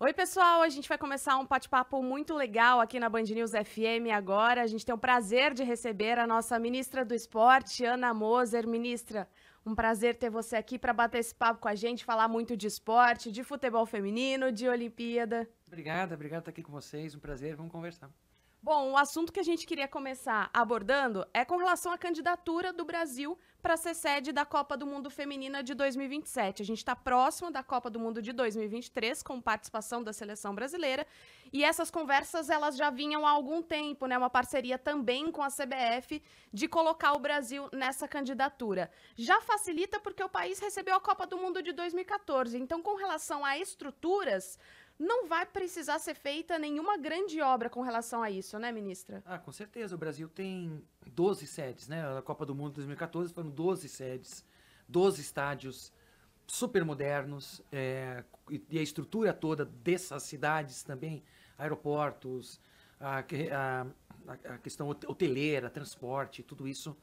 Oi, pessoal. A gente vai começar um bate-papo muito legal aqui na Band News FM agora. A gente tem o prazer de receber a nossa ministra do Esporte, Ana Moser. Ministra, um prazer ter você aqui para bater esse papo com a gente, falar muito de esporte, de futebol feminino, de Olimpíada. Obrigada, obrigado por estar aqui com vocês. Um prazer, vamos conversar. Bom, o assunto que a gente queria começar abordando é com relação à candidatura do Brasil para ser sede da Copa do Mundo Feminina de 2027. A gente está próximo da Copa do Mundo de 2023, com participação da seleção brasileira. E essas conversas elas já vinham há algum tempo, né? Uma parceria também com a CBF de colocar o Brasil nessa candidatura. Já facilita porque o país recebeu a Copa do Mundo de 2014. Então, com relação a estruturas não vai precisar ser feita nenhuma grande obra com relação a isso, né, ministra? Ah, com certeza. O Brasil tem 12 sedes, né? A Copa do Mundo 2014 foram 12 sedes, 12 estádios super modernos é, e a estrutura toda dessas cidades também, aeroportos, a, a, a questão hoteleira, transporte, tudo isso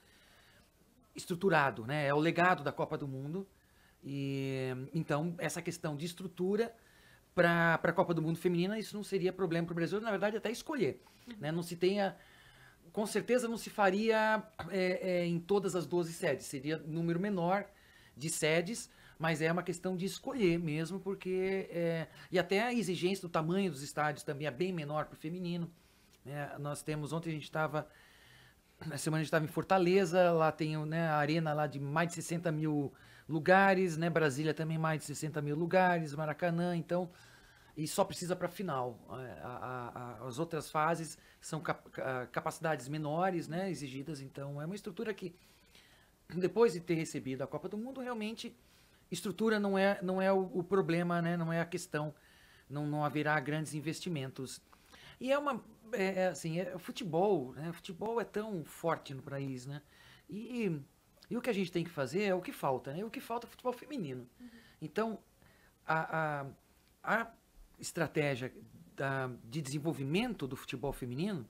estruturado, né? É o legado da Copa do Mundo. E então essa questão de estrutura para a Copa do Mundo Feminina, isso não seria problema para o Brasil, na verdade, até escolher. Né? Não se tenha. Com certeza não se faria é, é, em todas as 12 sedes, seria número menor de sedes, mas é uma questão de escolher mesmo, porque. É, e até a exigência do tamanho dos estádios também é bem menor para o feminino. Né? Nós temos, ontem a gente estava. Na semana a gente estava em Fortaleza, lá tem né, a arena lá de mais de 60 mil lugares, né? Brasília também mais de 60 mil lugares, Maracanã, então. E só precisa para final. É, a, final. as outras fases são capacidades menores, né? Exigidas, então é uma estrutura que, depois de ter recebido a Copa do Mundo, realmente estrutura não é, não é o, o problema, né? Não é a questão. Não, não haverá grandes investimentos. E é uma. É, é assim, é, futebol, né? Futebol é tão forte no país, né? E e o que a gente tem que fazer é o que falta, né? O que falta é futebol feminino. Uhum. Então, a, a, a estratégia da, de desenvolvimento do futebol feminino,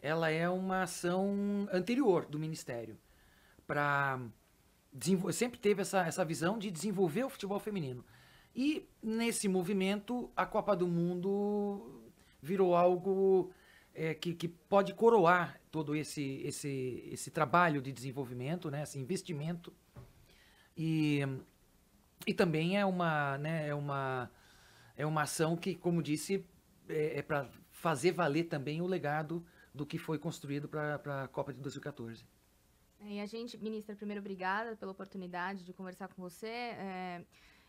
ela é uma ação anterior do Ministério. Pra, sempre teve essa, essa visão de desenvolver o futebol feminino. E nesse movimento, a Copa do Mundo virou algo é, que, que pode coroar todo esse, esse, esse trabalho de desenvolvimento, né, esse investimento. E, e também é uma, né, é, uma, é uma ação que, como disse, é, é para fazer valer também o legado do que foi construído para a Copa de 2014. E a gente, ministra, primeiro, obrigada pela oportunidade de conversar com você. É...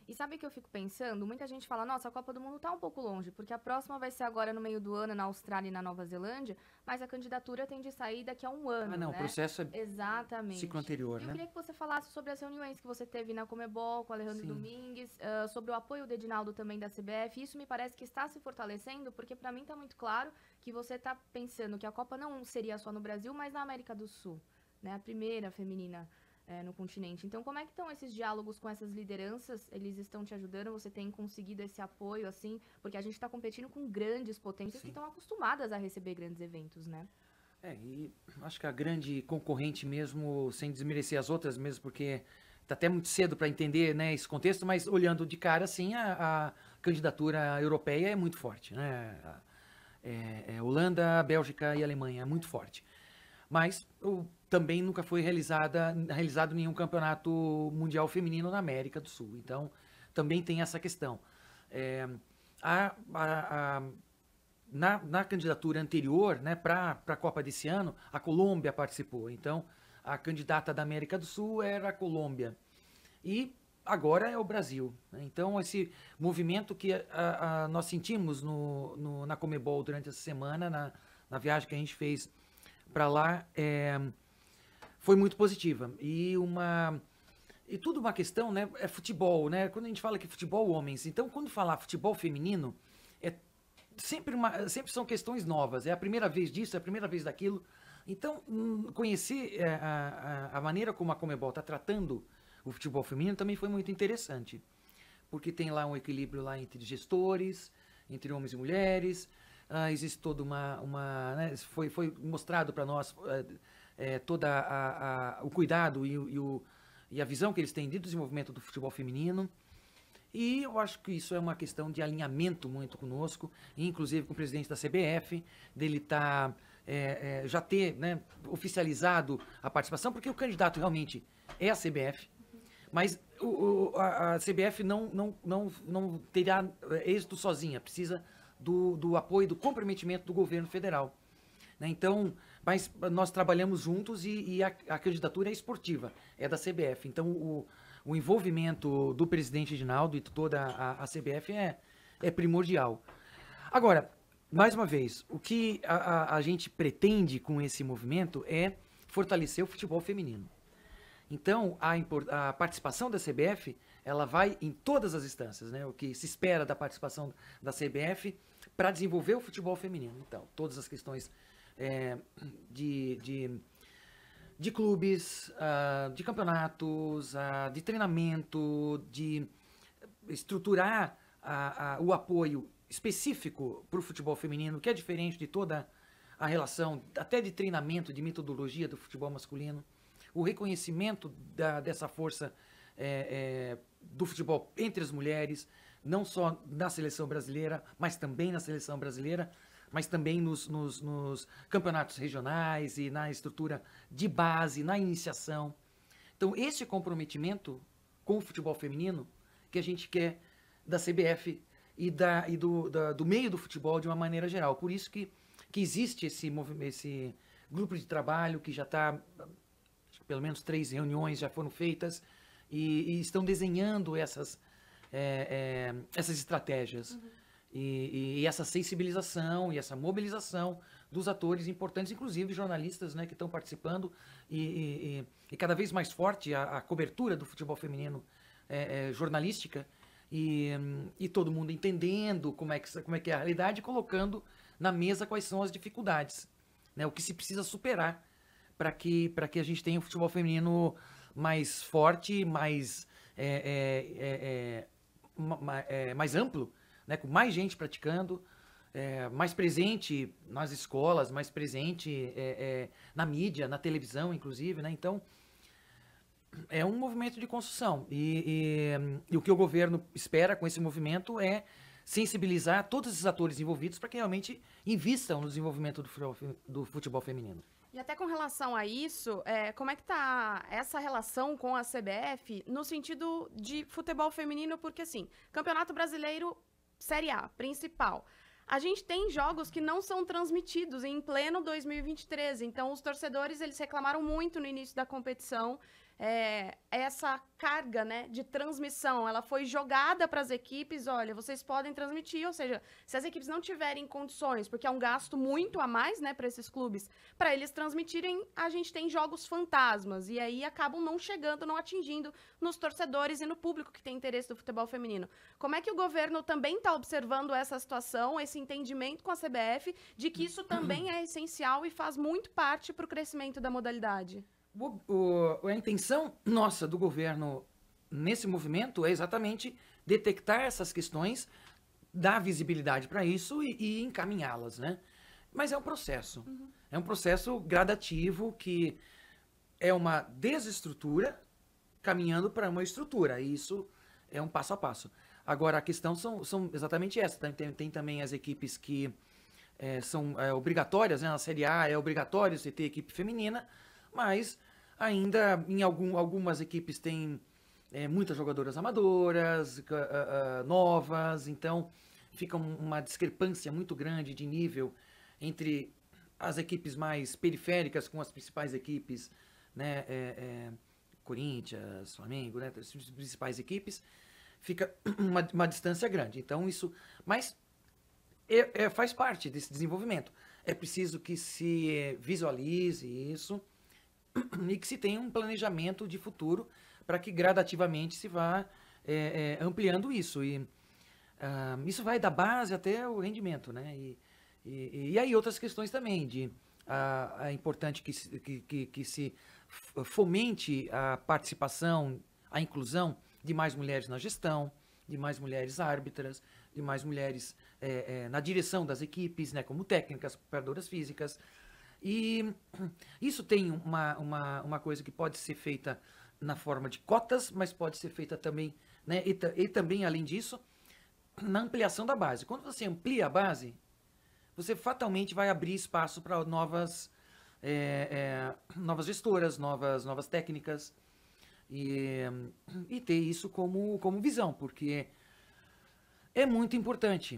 E sabe o que eu fico pensando? Muita gente fala, nossa, a Copa do Mundo tá um pouco longe, porque a próxima vai ser agora no meio do ano na Austrália e na Nova Zelândia, mas a candidatura tem de sair daqui a um ano. Ah, não, né? o processo é Exatamente. ciclo anterior, eu né? Eu queria que você falasse sobre as reuniões que você teve na Comebol com Alejandro Sim. Domingues, uh, sobre o apoio do Edinaldo também da CBF. Isso me parece que está se fortalecendo, porque para mim tá muito claro que você tá pensando que a Copa não seria só no Brasil, mas na América do Sul, né? A primeira feminina é, no continente. Então, como é que estão esses diálogos com essas lideranças? Eles estão te ajudando? Você tem conseguido esse apoio, assim? Porque a gente está competindo com grandes potências Sim. que estão acostumadas a receber grandes eventos, né? É, e acho que a grande concorrente mesmo, sem desmerecer as outras mesmo, porque está até muito cedo para entender né, esse contexto, mas olhando de cara, assim, a, a candidatura europeia é muito forte, né? É, é, Holanda, Bélgica e Alemanha, é muito forte mas também nunca foi realizada, realizado nenhum campeonato mundial feminino na América do Sul. Então, também tem essa questão. É, a, a, a, na, na, candidatura anterior, né, para a Copa desse ano, a Colômbia participou. Então, a candidata da América do Sul era a Colômbia. E agora é o Brasil. Né. Então, esse movimento que a, a, nós sentimos no, no, na Comebol durante essa semana, na, na viagem que a gente fez para lá é, foi muito positiva. E uma. E tudo uma questão, né? É futebol, né? Quando a gente fala que futebol homens, então quando falar futebol feminino, é sempre, uma, sempre são questões novas. É a primeira vez disso, é a primeira vez daquilo. Então, hum, conhecer eh, a, a, a maneira como a Comebol está tratando o futebol feminino também foi muito interessante. Porque tem lá um equilíbrio lá entre gestores, entre homens e mulheres, ah, existe toda uma. uma né, foi, foi mostrado para nós é, eh, eh, todo o cuidado e, e, o, e a visão que eles têm de desenvolvimento do futebol feminino. E eu acho que isso é uma questão de alinhamento muito conosco, inclusive com o presidente da CBF, dele tá, é, é, já ter né, oficializado a participação, porque o candidato realmente é a CBF, mas o, o, a, a, CBF não, não, não, não terá êxito sozinha, precisa do, do apoio, do comprometimento do governo federal. Né? Então, mas nós trabalhamos juntos e, e a, a, candidatura é esportiva, é da CBF. Então, o, o envolvimento do presidente Edinaldo e toda a, a CBF é, é primordial. Agora, mais uma vez, o que a, a, gente pretende com esse movimento é fortalecer o futebol feminino. Então, a, a participação da CBF ela vai em todas as instâncias, né? O que se espera da participação da CBF para desenvolver o futebol feminino. Então, todas as questões é, de, de, de, clubes, uh, de campeonatos, uh, de treinamento, de estruturar o apoio específico para o futebol feminino, que é diferente de toda a relação, até de treinamento, de metodologia do futebol masculino, o reconhecimento da, dessa força feminina é, é, do futebol entre as mulheres, não só na seleção brasileira, mas também na seleção brasileira, mas também nos, nos, nos campeonatos regionais e na estrutura de base, na iniciação. Então, esse comprometimento com o futebol feminino que a gente quer da CBF e, da, e do, da, do meio do futebol de uma maneira geral. Por isso que, que existe esse, esse grupo de trabalho que já está, pelo menos três reuniões já foram feitas, e, e estão desenhando essas, é, é, essas estratégias. Uhum. E, e, essa sensibilização e essa mobilização dos atores importantes, inclusive jornalistas né, que estão participando, e, e, cada vez mais forte a, a cobertura do futebol feminino é, é, jornalística, e, e todo mundo entendendo como é, que, como é que é a realidade, colocando na mesa quais são as dificuldades, né, o que se precisa superar para que, para que a gente tenha o futebol feminino mais forte, mais, é, é, mais amplo, né? com mais gente praticando, mais presente nas escolas, mais presente na mídia, na televisão, inclusive. Né? Então, é um movimento de construção. E, e, e, o que o governo espera com esse movimento é sensibilizar todos os atores envolvidos para que realmente invistam no desenvolvimento do futebol feminino. E até com relação a isso, é, como é que tá essa relação com a CBF no sentido de futebol feminino? Porque assim, Campeonato Brasileiro Série A, principal. A gente tem jogos que não são transmitidos em pleno 2023, então os torcedores eles reclamaram muito no início da competição é, essa carga né, de transmissão ela foi jogada para as equipes, olha, vocês podem transmitir, ou seja, se as equipes não tiverem condições, porque é um gasto muito a mais né, para esses clubes, para eles transmitirem, a gente tem jogos fantasmas, e aí acabam não chegando, não atingindo nos torcedores e no público que tem interesse do futebol feminino. Como é que o governo também está observando essa situação, esse entendimento com a CBF, de que isso também é essencial e faz muito parte para o crescimento da modalidade? O, o, a intenção nossa do governo nesse movimento é exatamente detectar essas questões, dar visibilidade para isso e, e encaminhá-las, né? Mas é um processo. Uhum. É um processo gradativo que é uma desestrutura caminhando para uma estrutura. E isso é um passo a passo. Agora, a questão são, são exatamente essa. Tem, tem, também as equipes que é, são é, obrigatórias, né? Na Série A é obrigatório você ter equipe feminina, mas ainda em algum, algumas equipes têm é, muitas jogadoras amadoras, uh, uh, novas, então fica uma discrepância muito grande de nível entre as equipes mais periféricas com as principais equipes, né, é, é, Corinthians, Flamengo, né, as principais equipes, fica uma, uma distância grande. Então isso, mas é, é, faz parte desse desenvolvimento. É preciso que se visualize isso e que se tenha um planejamento de futuro para que gradativamente se vá é, é, ampliando isso. E uh, isso vai da base até o rendimento, né? E, e, e aí outras questões também de uh, é importante que se, que, que, que se fomente a participação, a inclusão de mais mulheres na gestão, de mais mulheres árbitras, de mais mulheres é, é, na direção das equipes, né, como técnicas, preparadoras físicas, e isso tem uma, uma, uma coisa que pode ser feita na forma de cotas, mas pode ser feita também, né, e, e também, além disso, na ampliação da base. Quando você amplia a base, você fatalmente vai abrir espaço para novas, é, é, novas gestoras, novas, novas técnicas, e, e ter isso como, como visão, porque é muito importante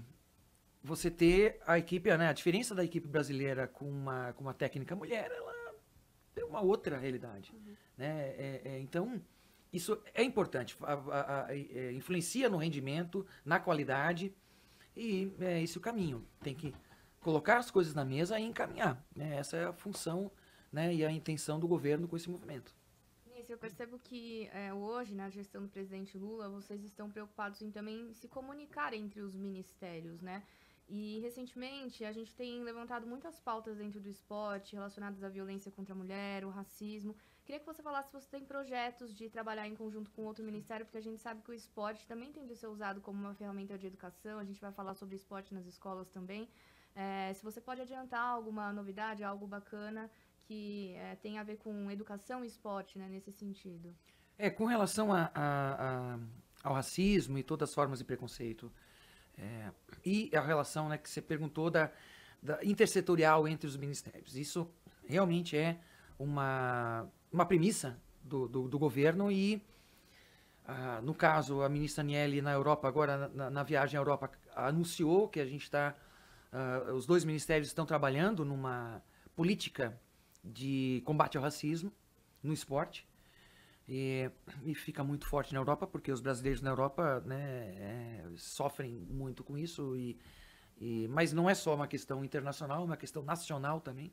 você ter a equipe, né, a diferença da equipe brasileira com uma, com uma técnica mulher, ela é uma outra realidade. Uhum. Né? É, é, então, isso é importante, a, a, a, é, influencia no rendimento, na qualidade, e é esse o caminho. Tem que colocar as coisas na mesa e encaminhar. Né? Essa é a função né, e a intenção do governo com esse movimento. eu percebo que é, hoje, na gestão do presidente Lula, vocês estão preocupados em também se comunicar entre os ministérios, né? E recentemente a gente tem levantado muitas pautas dentro do esporte relacionadas à violência contra a mulher, o racismo. Queria que você falasse se você tem projetos de trabalhar em conjunto com outro ministério, porque a gente sabe que o esporte também tem de ser usado como uma ferramenta de educação. A gente vai falar sobre esporte nas escolas também. É, se você pode adiantar alguma novidade, algo bacana que é, tem a ver com educação e esporte, né, nesse sentido. É, com relação a, a, a, ao racismo e todas as formas de preconceito. É, e a relação né, que você perguntou da, da intersetorial entre os ministérios. Isso realmente é uma, uma premissa do, do, do governo e, ah, no caso, a ministra Nieli na Europa, agora na, na viagem à Europa, anunciou que a gente está, ah, os dois ministérios estão trabalhando numa política de combate ao racismo no esporte. E, e, fica muito forte na Europa, porque os brasileiros na Europa né, é, sofrem muito com isso. E, e, mas não é só uma questão internacional, é uma questão nacional também.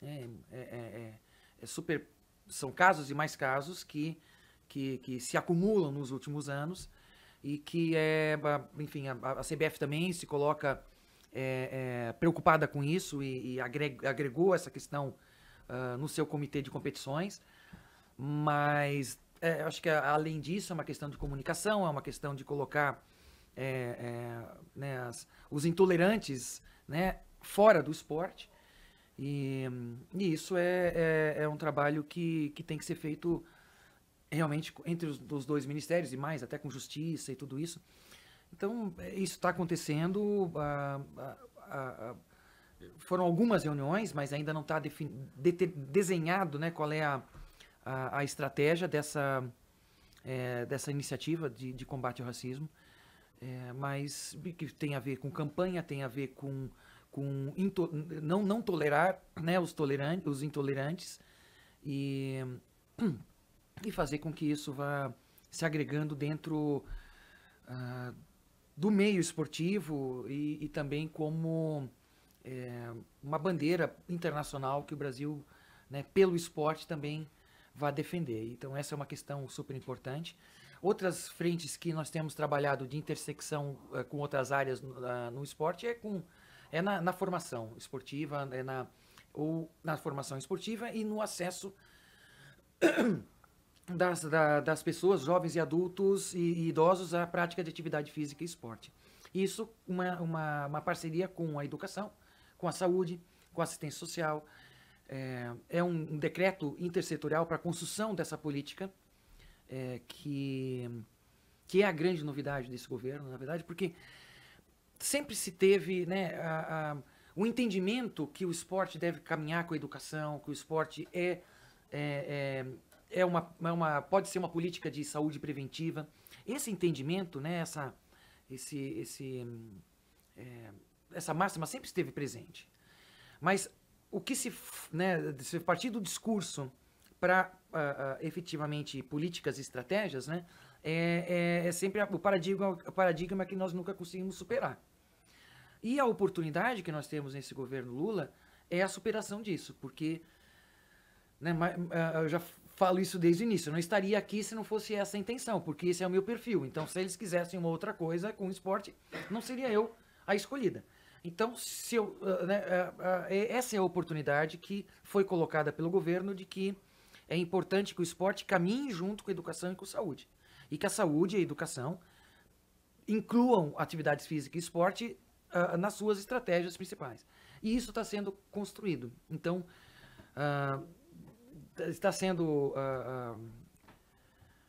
É, é, é, super, são casos e mais casos que, que, que, se acumulam nos últimos anos e que, é, enfim, a, a CBF também se coloca preocupada com isso e, e agregou essa questão uh, no seu comitê de competições. Mas é, eu acho que além disso é uma questão de comunicação, é uma questão de colocar é, é, né, as, os intolerantes né, fora do esporte. E, e isso é, é, é um trabalho que, que tem que ser feito realmente entre os, os, dois ministérios e mais, até com justiça e tudo isso. Então, é, isso está acontecendo. foram algumas reuniões, mas ainda não está de, desenhado né, qual é a, a, a estratégia dessa, é, dessa iniciativa de, de, combate ao racismo, é, mas que tem a ver com campanha, tem a ver com, com into, não, não tolerar né, os, tolerantes, os intolerantes e, e fazer com que isso vá se agregando dentro uh, do meio esportivo e, e também como é, uma bandeira internacional que o Brasil, né, pelo esporte, também vá defender. Então, essa é uma questão super importante. Outras frentes que nós temos trabalhado de intersecção eh, com outras áreas ah, no esporte é, com, é na, na, formação esportiva, é na, ou na formação esportiva e no acesso das, da, das pessoas, jovens e adultos e, e, idosos, à prática de atividade física e esporte. Isso, uma, uma, uma parceria com a educação, com a saúde, com a assistência social, é, é um, um, decreto intersetorial para a construção dessa política, é, que, que é a grande novidade desse governo, na verdade, porque sempre se teve né, a, a, o entendimento que o esporte deve caminhar com a educação, que o esporte é, é, é, é uma, é uma pode ser uma política de saúde preventiva. Esse entendimento, né, essa, esse, esse, é, essa máxima sempre esteve presente. Mas o que se, né, se partir do discurso para uh, ah, uh, ah, efetivamente políticas e estratégias, né, é, é, é sempre o paradigma, o paradigma que nós nunca conseguimos superar. E a oportunidade que nós temos nesse governo Lula é a superação disso, porque né, ah, eu já falo isso desde o início, eu não estaria aqui se não fosse essa a intenção, porque esse é o meu perfil. Então, se eles quisessem uma outra coisa com o esporte, não seria eu a escolhida. Então, se eu, ah, né, ah, ah, essa é a oportunidade que foi colocada pelo governo de que é importante que o esporte caminhe junto com a educação e com a saúde. E que a saúde e a educação incluam atividades físicas e esporte uh, nas suas estratégias principais. E isso está sendo construído. Então, uh, está sendo uh,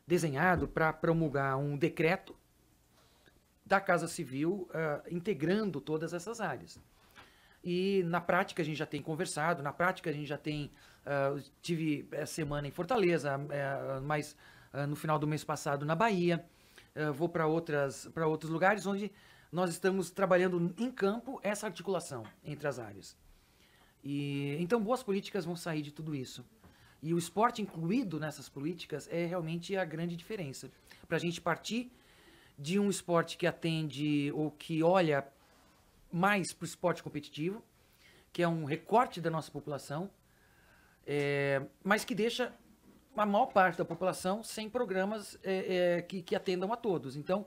desenhado para promulgar um decreto da Casa Civil uh, integrando todas essas áreas. E na prática a gente já tem conversado, na prática a gente já tem. Uh, tive essa semana em Fortaleza, uh, mas ah, no final do mês passado na Bahia. vou para outros lugares onde nós estamos trabalhando em campo essa articulação entre as áreas. E, então, boas políticas vão sair de tudo isso. E o esporte incluído nessas políticas é realmente a grande diferença. Para a gente partir de um esporte que atende ou que olha mais para o esporte competitivo, que é um recorte da nossa população, é, mas que deixa a maior parte da população sem programas é, é, que, que atendam a todos. Então,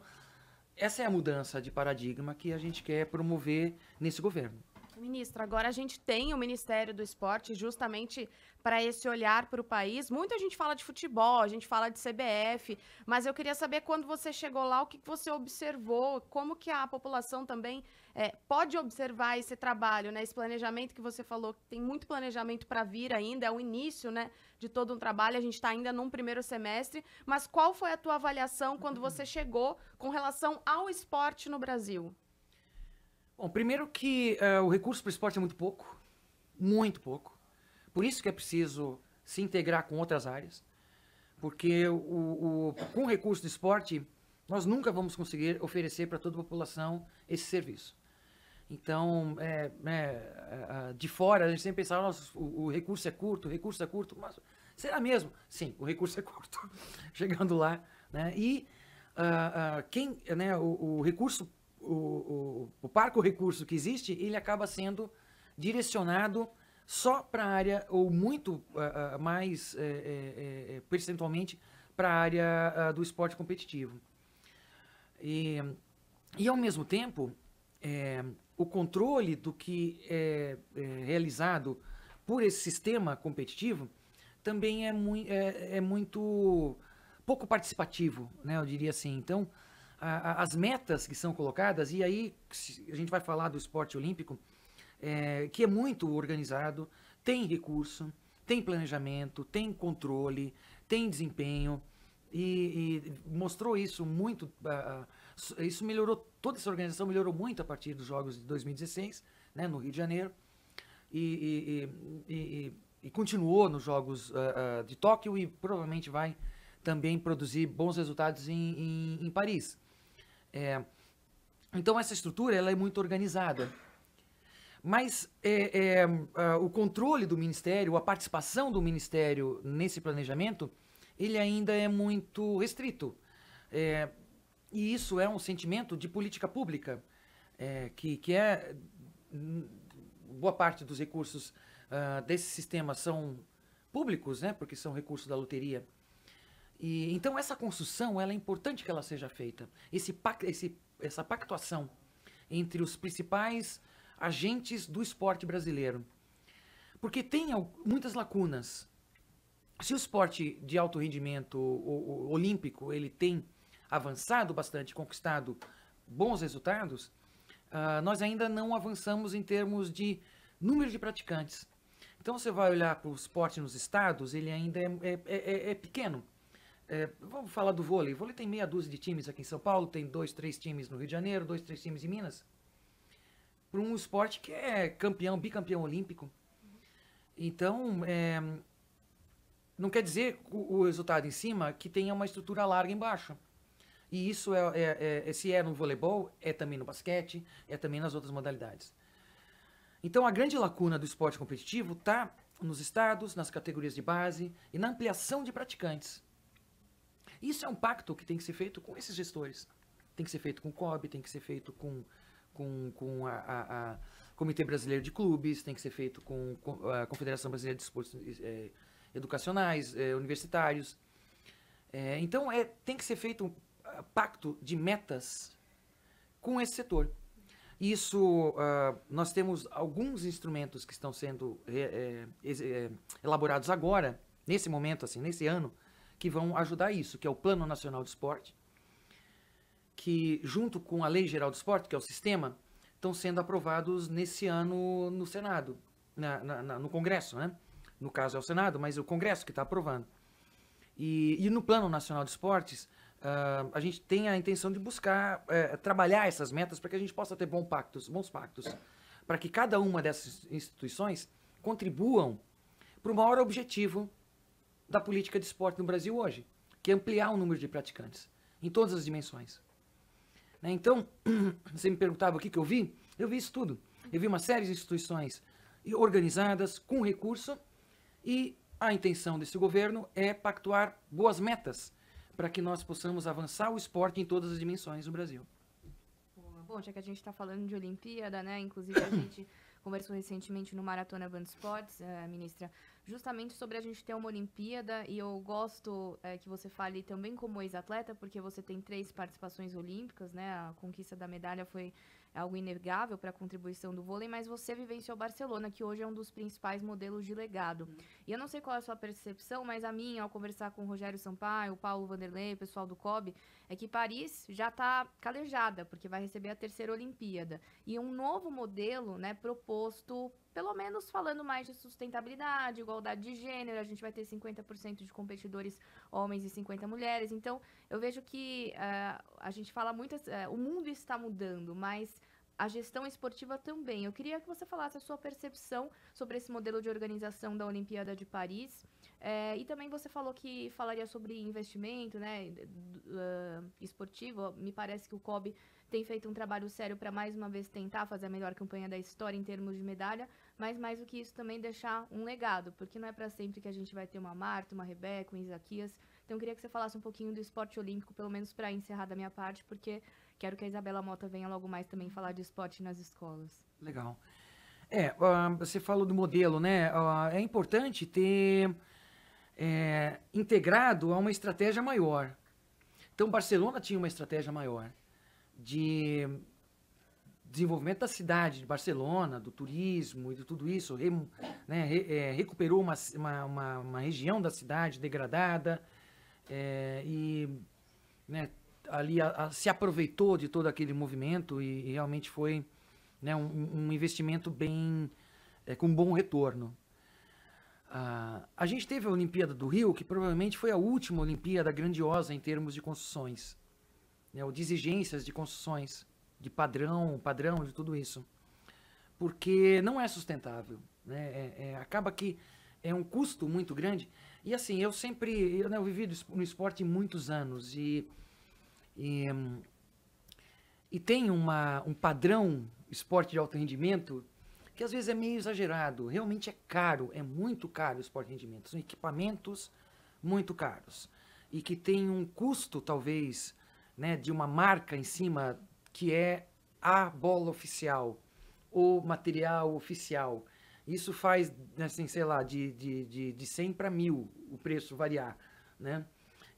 essa é a mudança de paradigma que a gente quer promover nesse governo. Ministra, agora a gente tem o Ministério do Esporte justamente para esse olhar para o país. Muita gente fala de futebol, a gente fala de CBF, mas eu queria saber quando você chegou lá, o que você observou, como que a população também é, pode observar esse trabalho, né? Esse planejamento que você falou, que tem muito planejamento para vir ainda, é o início, né, de todo um trabalho. A gente está ainda num primeiro semestre, mas qual foi a tua avaliação quando você chegou com relação ao esporte no Brasil? Bom, primeiro que uh, o recurso para o esporte é muito pouco, muito pouco. Por isso que é preciso se integrar com outras áreas, porque o, o com o recurso do esporte, nós nunca vamos conseguir oferecer para toda a população esse serviço. Então, é, é, de fora, a gente sempre pensava, o, o, recurso é curto, o recurso é curto, mas será mesmo? Sim, o recurso é curto, chegando lá. Né? E uh, uh, quem, né, o, o recurso o, o, o parco recurso que existe, ele acaba sendo direcionado só para a área, ou muito uh, mais uh, percentualmente, para a área ah, do esporte competitivo. E, e ao mesmo tempo, é, o controle do que é, é, realizado por esse sistema competitivo também é, é, é, muito pouco participativo, né, eu diria assim. Então, as metas que são colocadas, e aí a gente vai falar do esporte olímpico, é, que é muito organizado, tem recurso, tem planejamento, tem controle, tem desempenho, e, e mostrou isso muito. Uh, isso melhorou, toda essa organização melhorou muito a partir dos Jogos de 2016, né, no Rio de Janeiro, e, e, e, e continuou nos Jogos uh, uh, de Tóquio e provavelmente vai também produzir bons resultados em, em, em Paris. É, então essa estrutura ela é muito organizada. Mas é, é, o controle do Ministério, a participação do Ministério nesse planejamento, ele ainda é muito restrito. É, e isso é um sentimento de política pública, é, que, que é. Boa parte dos recursos uh, desse sistema são públicos, né, porque são recursos da loteria. E, então essa construção ela é importante que ela seja feita. Esse, esse essa pactuação entre os principais agentes do esporte brasileiro. Porque tem muitas lacunas. Se o esporte de alto rendimento o, o, olímpico ele tem avançado bastante, conquistado bons resultados, uh, nós ainda não avançamos em termos de número de praticantes. Então você vai olhar para o esporte nos estados, ele ainda é, é, é, é pequeno. É, vamos falar do vôlei. O vôlei tem meia dúzia de times aqui em São Paulo, tem dois, três times no Rio de Janeiro, dois, três times em Minas. Para um esporte que é campeão, bicampeão olímpico. Então, é, não quer dizer o, o, resultado em cima que tenha uma estrutura larga embaixo. E isso, é, é, é, é se é no voleibol, é também no basquete, é também nas outras modalidades. Então, a grande lacuna do esporte competitivo está nos estados, nas categorias de base e na ampliação de praticantes. Isso é um pacto que tem que ser feito com esses gestores. Tem que ser feito com o COB, tem que ser feito com, com, com a, a, a Comitê Brasileiro de Clubes, tem que ser feito com, com a Confederação Brasileira de Esportes é, Educacionais, é, universitários. É, então, é, tem que ser feito um ah, pacto de metas com esse setor. Isso, uh, nós temos alguns instrumentos que estão sendo é, é, elaborados agora, nesse momento, assim, nesse ano, que vão ajudar isso, que é o Plano Nacional de Esporte, que junto com a Lei Geral de Esporte, que é o sistema, estão sendo aprovados nesse ano no Senado, na, na, no Congresso, né? No caso é o Senado, mas é o Congresso que está aprovando. E, e, no Plano Nacional de Esportes, uh, a gente tem a intenção de buscar uh, trabalhar essas metas para que a gente possa ter bons pactos, bons pactos, para que cada uma dessas instituições contribuam para o maior objetivo da política de esporte no Brasil hoje, que é ampliar o número de praticantes em todas as dimensões. Né? Então, você me perguntava o que, que eu vi? Eu vi isso tudo. Eu vi uma série de instituições organizadas com recurso e a intenção desse governo é pactuar boas metas para que nós possamos avançar o esporte em todas as dimensões no Brasil. Bom, já que a gente está falando de Olimpíada, né? Inclusive a gente conversou recentemente no Maratona Band Sports, a ministra justamente sobre a gente ter uma Olimpíada e eu gosto é, que você fale também como ex-atleta, porque você tem três participações olímpicas, né? A conquista da medalha foi algo inegável para a contribuição do vôlei, mas você vivenciou Barcelona, que hoje é um dos principais modelos de legado. Uhum. E eu não sei qual é a sua percepção, mas a minha, ao conversar com o Rogério Sampaio, o Paulo Vanderlei, o pessoal do COB, é que Paris já está calejada, porque vai receber a terceira Olimpíada. E um novo modelo, né, proposto pelo menos falando mais de sustentabilidade, igualdade de gênero, a gente vai ter 50% de competidores homens e 50 mulheres. Então, eu vejo que uh, a gente fala muito, uh, o mundo está mudando, mas a gestão esportiva também. Eu queria que você falasse a sua percepção sobre esse modelo de organização da Olimpíada de Paris. É, e também você falou que falaria sobre investimento né, uh, esportivo. Me parece que o COB tem feito um trabalho sério para mais uma vez tentar fazer a melhor campanha da história em termos de medalha, mas mais do que isso também deixar um legado, porque não é para sempre que a gente vai ter uma Marta, uma Rebeca, um Isaquias. Então eu queria que você falasse um pouquinho do esporte olímpico, pelo menos para encerrar da minha parte, porque quero que a Isabela Mota venha logo mais também falar de esporte nas escolas. Legal. É, uh, você falou do modelo, né? Uh, é importante ter é, integrado a uma estratégia maior. Então, Barcelona tinha uma estratégia maior de desenvolvimento da cidade, de Barcelona, do turismo e de tudo isso, re, né, re, é, recuperou uma, uma, uma, região da cidade degradada é, e né, ali a, a, se aproveitou de todo aquele movimento e, e realmente foi né, um, um, investimento bem é, com bom retorno. Ah, a gente teve a Olimpíada do Rio, que provavelmente foi a última Olimpíada grandiosa em termos de construções né, ou de exigências de construções, de padrão, padrão de tudo isso, porque não é sustentável, né? É, é, acaba que é um custo muito grande. E assim, eu sempre, eu, né, eu vivi no esporte muitos anos e e, e tem uma, um padrão esporte de alto rendimento que às vezes é meio exagerado. Realmente é caro, é muito caro o esporte de rendimento. São equipamentos muito caros e que tem um custo, talvez, né, de uma marca em cima que é a bola oficial, o material oficial. Isso faz, assim, sei lá, de, de, de, de 100 para 1.000 o preço variar, né?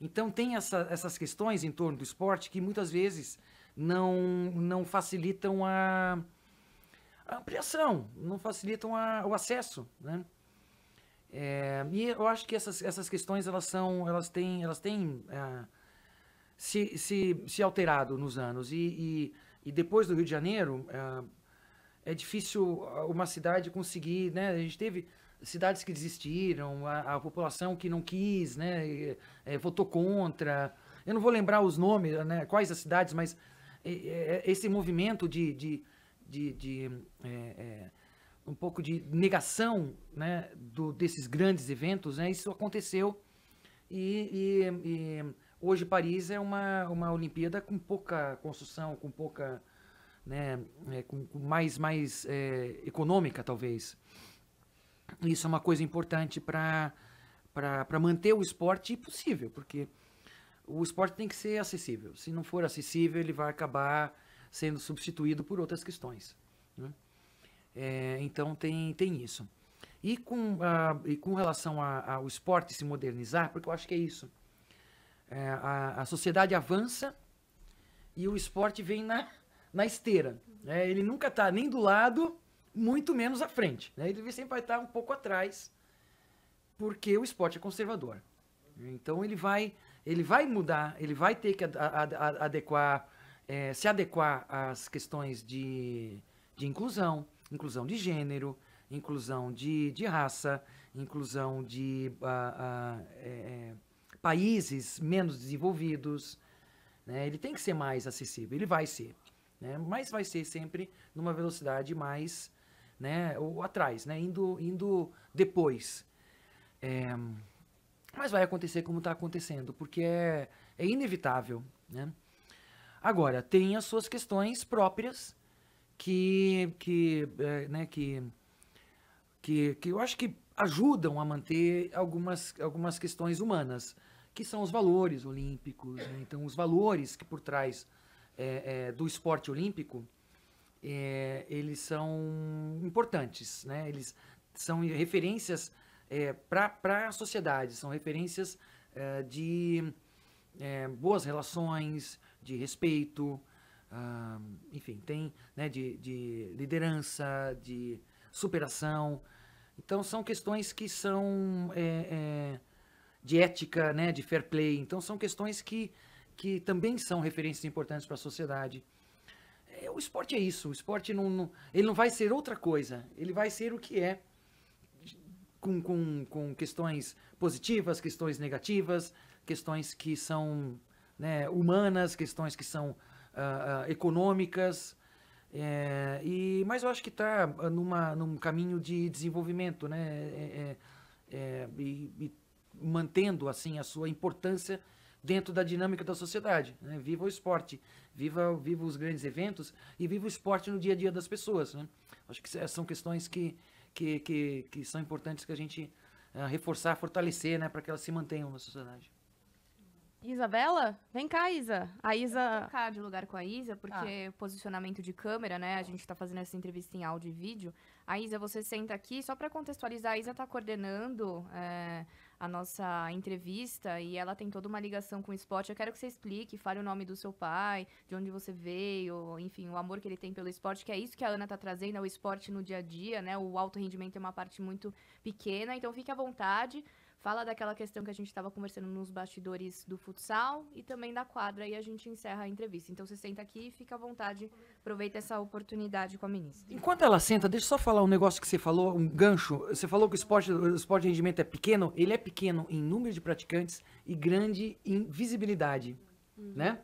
Então tem essa, essas questões em torno do esporte que muitas vezes não, não facilitam a, a ampliação, não facilitam a, o acesso, né? É, e eu acho que essas, essas questões elas são elas têm elas têm ah, se, se, se alterado nos anos. E, e, e depois do Rio de Janeiro, é, é, difícil ah, uma cidade conseguir, né? A gente teve cidades que desistiram, a, a população que não quis, né? E, é, votou contra. Eu não vou lembrar os nomes, né? Quais as cidades, mas é, é, é, esse movimento de, de, de, de é, um pouco de negação né, do, desses grandes eventos, né, isso aconteceu e, e, Hoje Paris é uma, uma Olimpíada com pouca construção, com pouca, né, é, com, com, mais mais é, econômica talvez. Isso é uma coisa importante para para manter o esporte possível, porque o esporte tem que ser acessível. Se não for acessível, ele vai acabar sendo substituído por outras questões. Né? É, então tem, tem isso. E com, a, ah, e com relação ao esporte se modernizar, porque eu acho que é isso é, a, a, sociedade avança e o esporte vem na, na esteira. Né? Ele nunca está nem do lado, muito menos à frente. Né? Ele sempre vai estar tá um pouco atrás, porque o esporte é conservador. Então ele vai, ele vai mudar, ele vai ter que ad, ad, ad, adequar, é, se adequar às questões de, de inclusão, inclusão de gênero, inclusão de, de raça, inclusão de. Uh, uh, é, é países menos desenvolvidos. Né? Ele tem que ser mais acessível, ele vai ser. Né? Mas vai ser sempre numa velocidade mais, né? Ou atrás, né? Indo, indo depois. É, mas vai acontecer como está acontecendo, porque é, é inevitável, né? Agora, tem as suas questões próprias que, que, é, né, que, que, que eu acho que ajudam a manter algumas, algumas questões humanas que são os valores olímpicos. Né? Então, os valores que por trás é, é, do esporte olímpico, é, eles são importantes, né? Eles são referências é, para a sociedade, são referências é, de é, boas relações, de respeito, ah, enfim, tem né, de, de liderança, de superação. Então, são questões que são é, de ética, né, de fair play. Então são questões que, que também são referências importantes para a sociedade. É, o esporte é isso. O esporte não, não, ele não vai ser outra coisa. Ele vai ser o que é, com, com, com questões positivas, questões negativas, questões que são né, humanas, questões que são uh, uh, econômicas. É, e, mas eu acho que está num caminho de desenvolvimento, né? É, é, é e, e mantendo assim a sua importância dentro da dinâmica da sociedade. Né? Viva o esporte, viva, viva os grandes eventos e viva o esporte no dia a dia das pessoas. Né? Acho que são questões que, que, que, que são importantes que a gente uh, reforçar, fortalecer, né? para que elas se mantenham na sociedade. Isabela? Vem cá, Isa. A Isa. vou trocar de lugar com a Isa, porque ah. posicionamento de câmera, né? A gente está fazendo essa entrevista em áudio e vídeo. A Isa, você senta aqui, só para contextualizar, a Isa está coordenando é, a nossa entrevista e ela tem toda uma ligação com o esporte. Eu quero que você explique, fale o nome do seu pai, de onde você veio, enfim, o amor que ele tem pelo esporte, que é isso que a Ana está trazendo, é o esporte no dia a dia, né? O alto rendimento é uma parte muito pequena, então fique à vontade. Fala daquela questão que a gente estava conversando nos bastidores do futsal e também da quadra e a gente encerra a entrevista. Então você senta aqui e fica à vontade, aproveita essa oportunidade com a ministra. Enquanto ela senta, deixa eu só falar um negócio que você falou, um gancho. Você falou que o esporte, o esporte de rendimento é pequeno, ele é pequeno em número de praticantes e grande em visibilidade, uhum. né?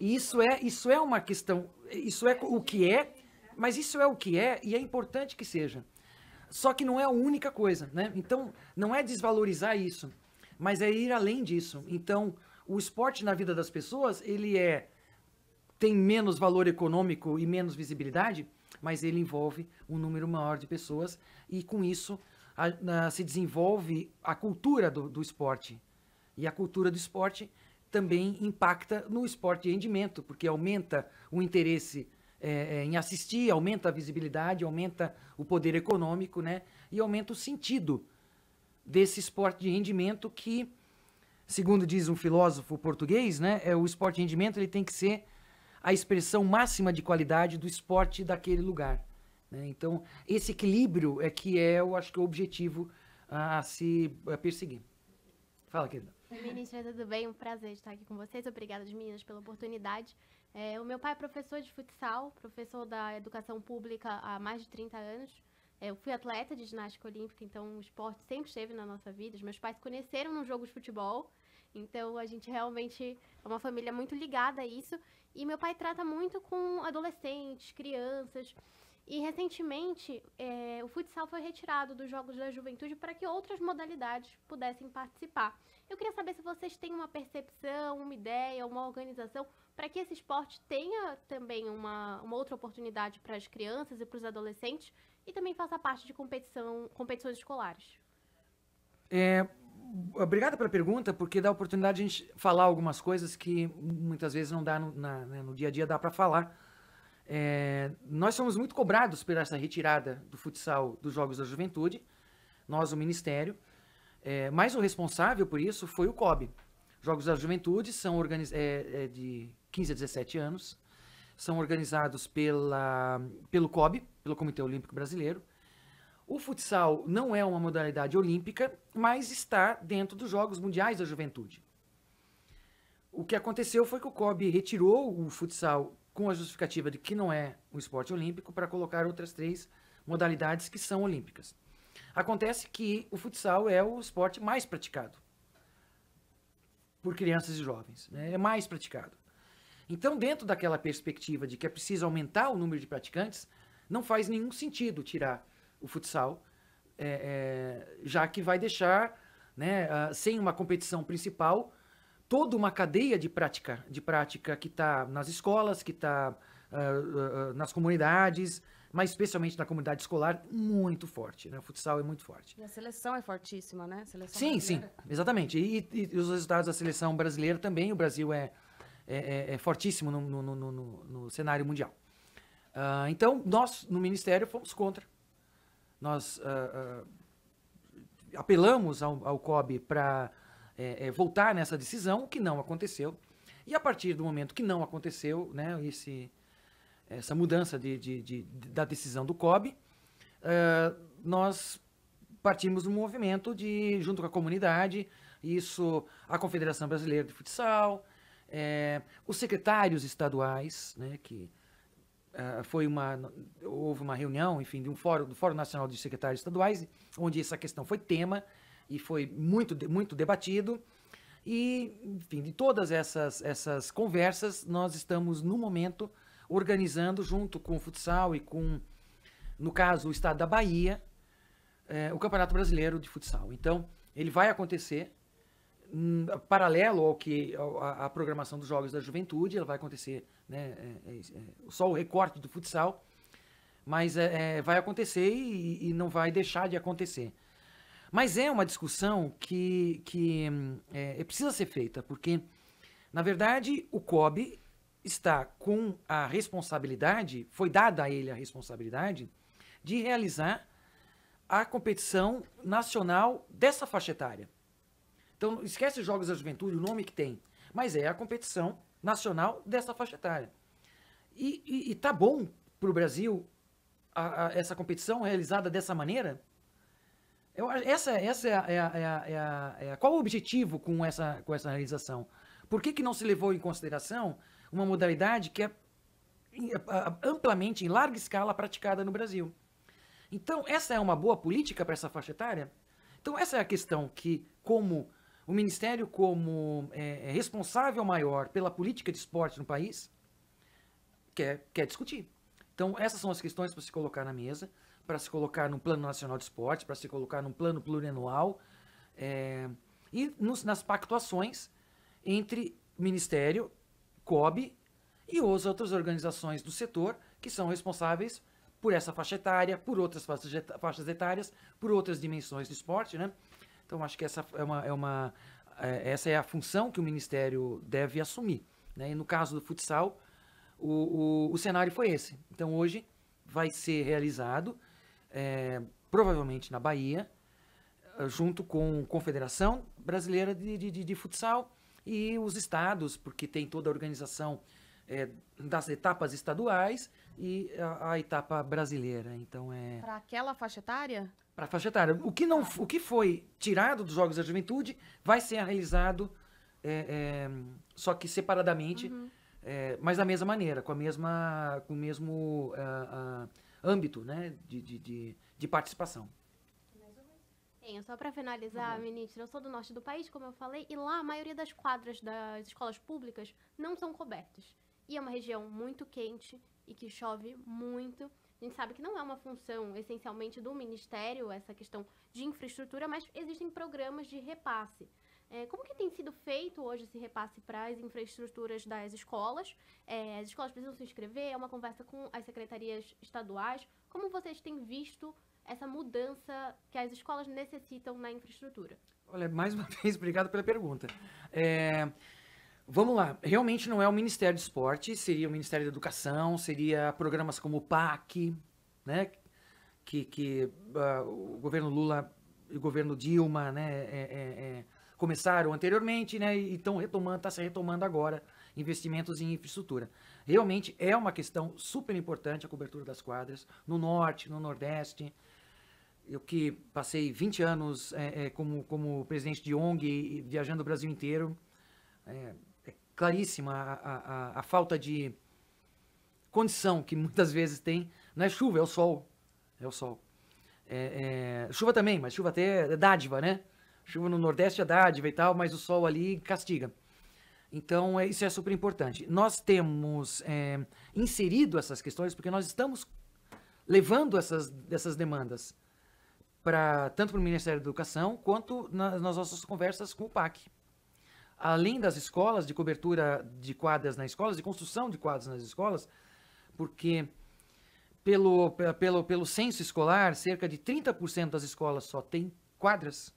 E isso é, isso é uma questão, isso é o que é, mas isso é o que é e é importante que seja. Só que não é a única coisa, né? Então, não é desvalorizar isso, mas é ir além disso. Então, o esporte na vida das pessoas, ele é tem menos valor econômico e menos visibilidade, mas ele envolve um número maior de pessoas e com isso a, a, se desenvolve a cultura do, do, esporte. E a cultura do esporte também impacta no esporte de rendimento, porque aumenta o interesse é, é, em assistir, aumenta a visibilidade, aumenta o poder econômico, né? E aumenta o sentido desse esporte de rendimento que, segundo diz um filósofo português, né? É, o esporte de rendimento ele tem que ser a expressão máxima de qualidade do esporte daquele lugar. Né? Então, esse equilíbrio é que é, eu acho que, o objetivo a, se perseguir. Fala, querida. Ministra, tudo bem? Um prazer estar aqui com vocês. Obrigada, meninas, pela oportunidade. É, o meu pai é professor de futsal, professor da educação pública há mais de 30 anos. É, eu fui atleta de ginástica olímpica, então o esporte sempre esteve na nossa vida. Os meus pais conheceram num jogo de futebol, então a gente realmente é uma família muito ligada a isso. E meu pai trata muito com adolescentes, crianças. E recentemente é, o futsal foi retirado dos Jogos da Juventude para que outras modalidades pudessem participar. Eu queria saber se vocês têm uma percepção, uma ideia, uma organização para que esse esporte tenha também uma, uma outra oportunidade para as crianças e para os adolescentes e também faça parte de competição, competições escolares. É, obrigada pela pergunta, porque dá a oportunidade de a gente falar algumas coisas que muitas vezes não dá no, na, né, no dia a dia, dá para falar. É, nós somos muito cobrados por essa retirada do futsal dos Jogos da Juventude, nós, o Ministério, é, mas o responsável por isso foi o COB. Jogos da Juventude são organiz... É, é de 15 a 17 anos, são organizados pela, pelo COB, pelo Comitê Olímpico Brasileiro. O futsal não é uma modalidade olímpica, mas está dentro dos Jogos Mundiais da Juventude. O que aconteceu foi que o COB retirou o futsal com a justificativa de que não é um esporte olímpico para colocar outras três modalidades que são olímpicas. Acontece que o futsal é o esporte mais praticado por crianças e jovens, né? é mais praticado. Então, dentro daquela perspectiva de que é preciso aumentar o número de praticantes, não faz nenhum sentido tirar o futsal, é, é, já que vai deixar, né, uh, sem uma competição principal, toda uma cadeia de prática, de prática que está nas escolas, que está uh, ah, uh, ah, ah, nas comunidades, mas especialmente na comunidade escolar, muito forte. Né? O futsal é muito forte. E a seleção é fortíssima, né? Seleção sim, brasileira. sim, exatamente. E, e, e, os resultados da seleção brasileira também, o Brasil é, é, é, é fortíssimo no, no, no, no, cenário mundial. Uh, então, nós, no Ministério, fomos contra. Nós uh, uh, apelamos ao, ao COB para é, é, voltar nessa decisão, o que não aconteceu. E a partir do momento que não aconteceu, né, esse essa mudança de, de, de, da decisão do COB, eh, nós partimos do movimento de, junto com a comunidade, isso, a Confederação Brasileira de Futsal, é, os secretários estaduais, né, que eh, foi uma, houve uma reunião, enfim, de um fórum, do Fórum Nacional de Secretários Estaduais, onde essa questão foi tema e foi muito, muito debatido. E, enfim, de todas essas, essas conversas, nós estamos, no momento, organizando junto com o futsal e com, no caso, o estado da Bahia, é, o Campeonato Brasileiro de Futsal. Então, ele vai acontecer hum, paralelo ao que a, a, programação dos Jogos da Juventude, ela vai acontecer, né, é, é, é só o recorte do futsal, mas é, é, vai acontecer e, e não vai deixar de acontecer. Mas é uma discussão que, que hum, é, precisa ser feita, porque, na verdade, o COB está com a responsabilidade, foi dada a ele a responsabilidade de realizar a competição nacional dessa faixa etária. Então, esquece os Jogos da Juventude, o nome que tem, mas é a competição nacional dessa faixa etária. E, e, e tá bom para o Brasil a, a, essa competição realizada dessa maneira? Eu, essa essa é, a, é, é, é, é qual o objetivo com essa, com essa realização? Por que, que não se levou em consideração uma modalidade que é amplamente, em larga escala, praticada no Brasil. Então, essa é uma boa política para essa faixa etária? Então, essa é a questão que, como o Ministério, como é, é responsável maior pela política de esporte no país, quer, quer discutir. Então, essas são as questões para se colocar na mesa, para se colocar no Plano Nacional de Esporte, para se colocar num plano plurianual é, e nos, nas pactuações entre Ministério COB e as outras organizações do setor que são responsáveis por essa faixa etária, por outras faixas etárias, por outras dimensões do esporte, né? Então acho que essa é uma, é uma é, essa é a função que o ministério deve assumir, né? E no caso do futsal, o, o, o cenário foi esse. Então hoje vai ser realizado é, provavelmente na Bahia, junto com a Confederação Brasileira de, de, de Futsal, e os estados, porque tem toda a organização é, das etapas estaduais e a, a, etapa brasileira. Então é para aquela faixa etária? Para a faixa etária. O que não, tá. o que foi tirado dos Jogos da Juventude vai ser realizado é, é, só que separadamente, uhum. É, mas da mesma maneira, com a mesma, com o mesmo uh, uh, âmbito, né, de, de, de, de participação. Tenho, só para finalizar, uhum. ministra, eu sou do norte do país, como eu falei, e lá a maioria das quadras das escolas públicas não são cobertas. E é uma região muito quente e que chove muito. A gente sabe que não é uma função essencialmente do Ministério essa questão de infraestrutura, mas existem programas de repasse. É, como que tem sido feito hoje esse repasse para as infraestruturas das escolas? É, as escolas precisam se inscrever? É uma conversa com as secretarias estaduais? Como vocês têm visto essa mudança que as escolas necessitam na infraestrutura? Olha, mais uma vez, obrigado pela pergunta. É, vamos lá, realmente não é o Ministério do Esporte, seria o Ministério da Educação, seria programas como o PAC, né, que, que uh, o governo Lula e o governo Dilma né, é, é, é começaram anteriormente né, e estão retomando, está se retomando agora investimentos em infraestrutura. Realmente é uma questão super importante a cobertura das quadras no norte, no nordeste, eu que passei 20 anos é, é, como, como presidente de ONG, viajando o Brasil inteiro, é, é claríssima a, a, a, falta de condição que muitas vezes tem. Não é chuva, é o sol. É o sol. É, é, chuva também, mas chuva até é dádiva, né? Chuva no Nordeste é dádiva e tal, mas o sol ali castiga. Então, é, isso é super importante. Nós temos é, inserido essas questões porque nós estamos levando essas, essas demandas para tanto para o Ministério da Educação quanto na, nas nossas conversas com o PAC. Além das escolas, de cobertura de quadras nas escolas, de construção de quadras nas escolas, porque pelo, pelo, pelo censo escolar, cerca de 30% das escolas só tem quadras.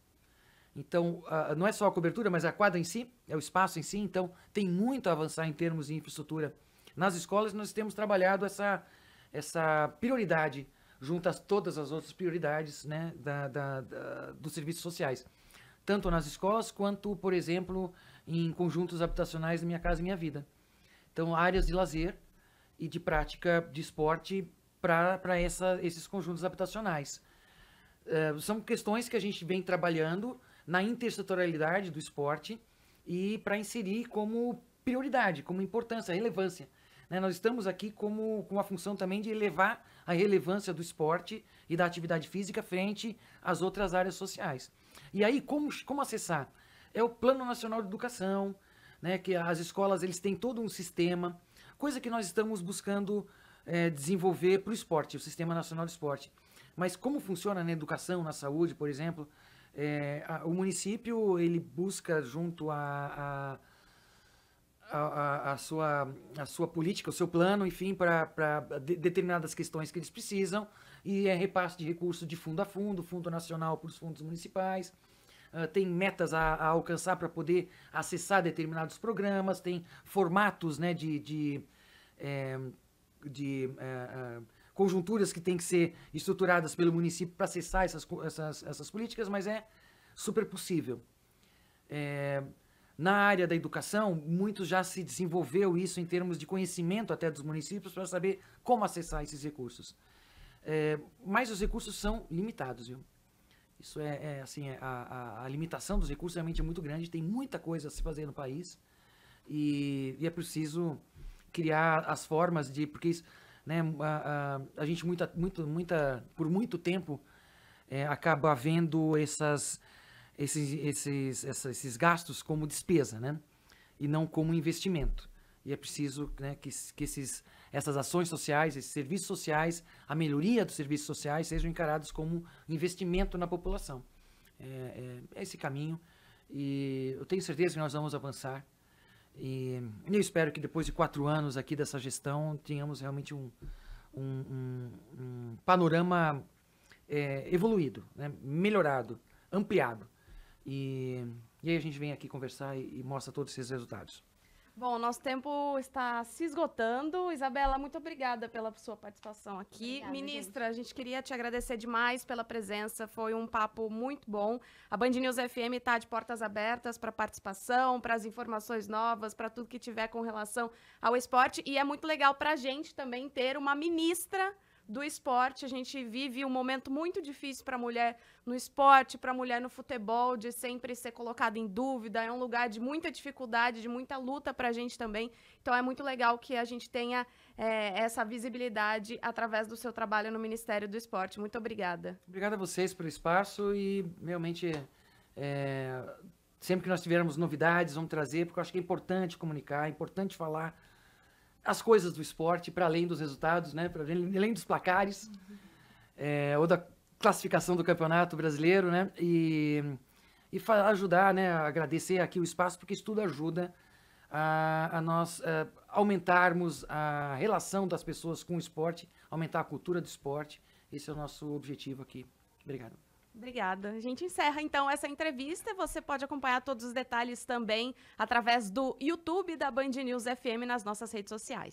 Então, não é só a cobertura, mas a quadra em si, é o espaço em si. Então, tem muito a avançar em termos de infraestrutura. Nas escolas, nós temos trabalhado essa, essa prioridade junto a todas as outras prioridades né, da, da, da, dos serviços sociais. Tanto nas escolas, quanto, por exemplo, em conjuntos habitacionais Minha Casa Minha Vida. Então, áreas de lazer e de prática de esporte para esses conjuntos habitacionais. Eh, são questões que a gente vem trabalhando na intersetorialidade do esporte e para inserir como prioridade, como importância, relevância né? Nós estamos aqui como, com a função também de elevar a relevância do esporte e da atividade física frente às outras áreas sociais. E aí, como, como acessar? É o Plano Nacional de Educação, né? que as escolas eles têm todo um sistema, coisa que nós estamos buscando é, desenvolver para o esporte, o Sistema Nacional de Esporte. Mas como funciona na educação, na saúde, por exemplo, é, a, o município ele busca junto a, a a, a, sua, a sua política, o seu plano, enfim, para de, determinadas questões que eles precisam, e é repasse de recursos de fundo a fundo, fundo nacional para os fundos municipais, uh, tem metas a, a alcançar para poder acessar determinados programas, tem formatos né, de, de, é, de é, conjunturas que têm que ser estruturadas pelo município para acessar essas, essas, essas políticas, mas é super possível. É, na área da educação, muito já se desenvolveu isso em termos de conhecimento até dos municípios para saber como acessar esses recursos. É, mas os recursos são limitados, viu? Isso é, é assim, é, a, a, a, limitação dos recursos realmente é muito grande, tem muita coisa a se fazer no país e, e é preciso criar as formas de, porque isso, né, a, a, gente muita, muito, muita, por muito tempo é, acaba vendo essas esses, esses, esses gastos como despesa, né? E não como investimento. E é preciso né, que, que esses, essas ações sociais, esses serviços sociais, a melhoria dos serviços sociais sejam encarados como investimento na população. É, é, é esse caminho. E eu tenho certeza que nós vamos avançar. E eu espero que depois de quatro anos aqui dessa gestão, tenhamos realmente um, um, um, um panorama é, evoluído, né? melhorado, ampliado. E, e aí a gente vem aqui conversar e, e mostra todos esses resultados. Bom, nosso tempo está se esgotando. Isabela, muito obrigada pela sua participação aqui. Obrigada, Ministra, gente. a gente queria te agradecer demais pela presença. Foi um papo muito bom. A Band News FM está de portas abertas para participação, para as informações novas, para tudo que tiver com relação ao esporte. E é muito legal para a gente também ter uma ministra do esporte. A gente vive um momento muito difícil para a mulher no esporte, para a mulher no futebol, de sempre ser colocada em dúvida. É um lugar de muita dificuldade, de muita luta para a gente também. Então é muito legal que a gente tenha é, essa visibilidade através do seu trabalho no Ministério do Esporte. Muito obrigada. Obrigada a vocês pelo espaço e realmente. É, sempre que nós tivermos novidades, vamos trazer, porque eu acho que é importante comunicar, é importante falar as coisas do esporte, para além dos resultados, né? para além dos placares, uhum. é, ou da classificação do Campeonato Brasileiro, né? E, e ajudar, né? agradecer aqui o espaço, porque isso tudo ajuda a, a nós a é, aumentarmos a relação das pessoas com o esporte, aumentar a cultura do esporte. Esse é o nosso objetivo aqui. Obrigado. Obrigada. A gente encerra então essa entrevista. Você pode acompanhar todos os detalhes também através do YouTube da Band News FM nas nossas redes sociais.